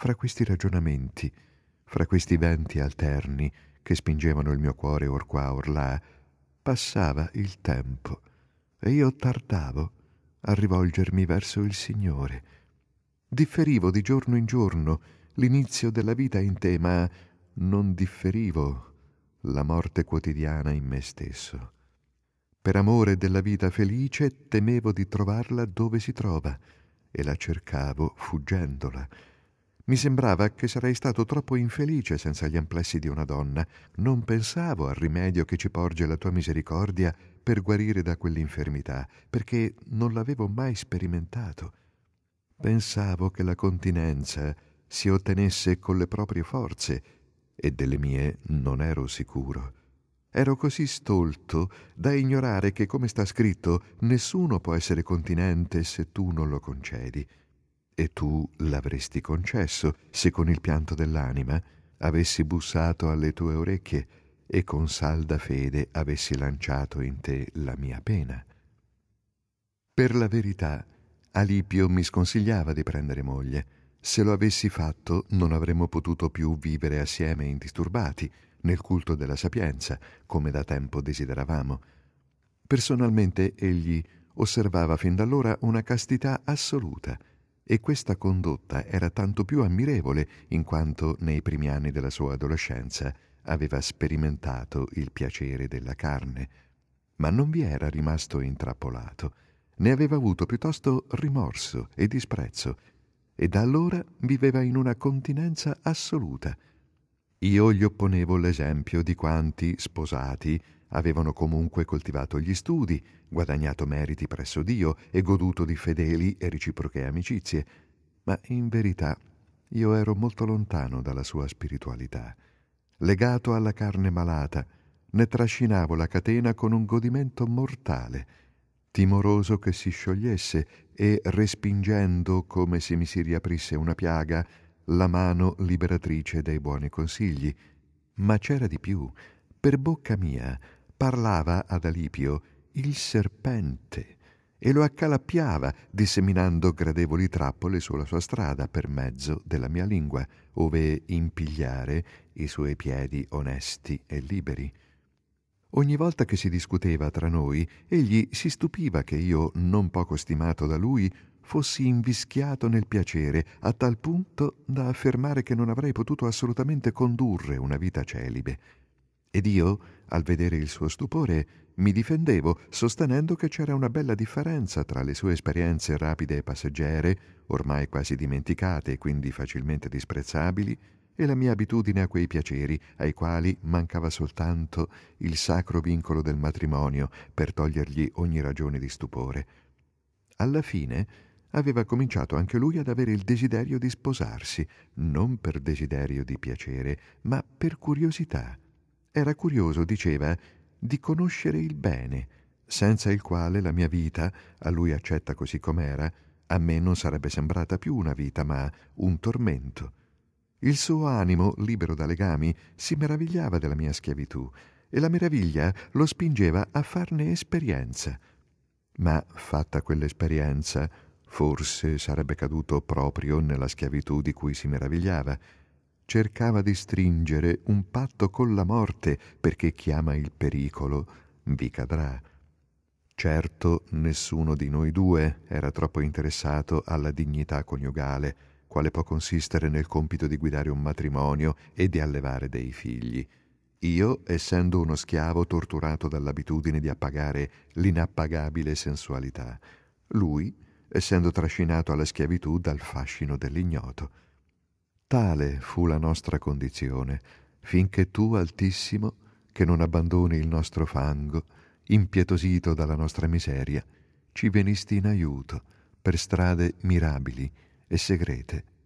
fra questi ragionamenti, fra questi venti alterni che spingevano il mio cuore or qua or là, passava il tempo e io tardavo a rivolgermi verso il Signore. Differivo di giorno in giorno l'inizio della vita in te, ma non differivo la morte quotidiana in me stesso. Per amore della vita felice temevo di trovarla dove si trova e la cercavo fuggendola mi sembrava che sarei stato troppo infelice senza gli amplessi di una donna. Non pensavo al rimedio che ci porge la tua misericordia per guarire da quell'infermità, perché non l'avevo mai sperimentato. Pensavo che la continenza si ottenesse con le proprie forze, e delle mie non ero sicuro. Ero così stolto da ignorare che, come sta scritto, nessuno può essere continente se tu non lo concedi e tu l'avresti concesso se con il pianto dell'anima avessi bussato alle tue orecchie e con salda fede avessi lanciato in te la mia pena. Per la verità, Alipio mi sconsigliava di prendere moglie. Se lo avessi fatto, non avremmo potuto più vivere assieme indisturbati, nel culto della sapienza, come da tempo desideravamo. Personalmente egli osservava fin d'allora una castità assoluta, e questa condotta era tanto più ammirevole in quanto nei primi anni della sua adolescenza aveva sperimentato il piacere della carne, ma non vi era rimasto intrappolato, ne aveva avuto piuttosto rimorso e disprezzo, e da allora viveva in una continenza assoluta – io gli opponevo l'esempio di quanti, sposati, avevano comunque coltivato gli studi, guadagnato meriti presso Dio e goduto di fedeli e reciproche amicizie, ma in verità io ero molto lontano dalla sua spiritualità, legato alla carne malata, ne trascinavo la catena con un godimento mortale, timoroso che si sciogliesse e respingendo come se mi si riaprisse una piaga, la mano liberatrice dei buoni consigli. Ma c'era di più. Per bocca mia parlava ad Alipio il serpente e lo accalappiava, disseminando gradevoli trappole sulla sua strada per mezzo della mia lingua, ove impigliare i suoi piedi onesti e liberi. Ogni volta che si discuteva tra noi, egli si stupiva che io, non poco stimato da lui, fossi invischiato nel piacere a tal punto da affermare che non avrei potuto assolutamente condurre una vita celibe. Ed io, al vedere il suo stupore, mi difendevo, sostenendo che c'era una bella differenza tra le sue esperienze rapide e passeggere, ormai quasi dimenticate e quindi facilmente disprezzabili, e la mia abitudine a quei piaceri, ai quali mancava soltanto il sacro vincolo del matrimonio per togliergli ogni ragione di stupore. Alla fine, aveva cominciato anche lui ad avere il desiderio di sposarsi, non per desiderio di piacere, ma per curiosità. Era curioso, diceva, di conoscere il bene, senza il quale la mia vita, a lui accetta così com'era, a me non sarebbe sembrata più una vita, ma un tormento. Il suo animo, libero da legami, si meravigliava della mia schiavitù e la meraviglia lo spingeva a farne esperienza. Ma fatta quell'esperienza, Forse sarebbe caduto proprio nella schiavitù di cui si meravigliava. Cercava di stringere un patto con la morte perché chiama il pericolo vi cadrà. Certo, nessuno di noi due era troppo interessato alla dignità coniugale, quale può consistere nel compito di guidare un matrimonio e di allevare dei figli. Io, essendo uno schiavo torturato dall'abitudine di appagare l'inappagabile sensualità, lui, essendo trascinato alla schiavitù dal fascino dell'ignoto. Tale fu la nostra condizione, finché tu, Altissimo, che non abbandoni il nostro fango, impietosito dalla nostra miseria, ci venisti in aiuto per strade mirabili e segrete.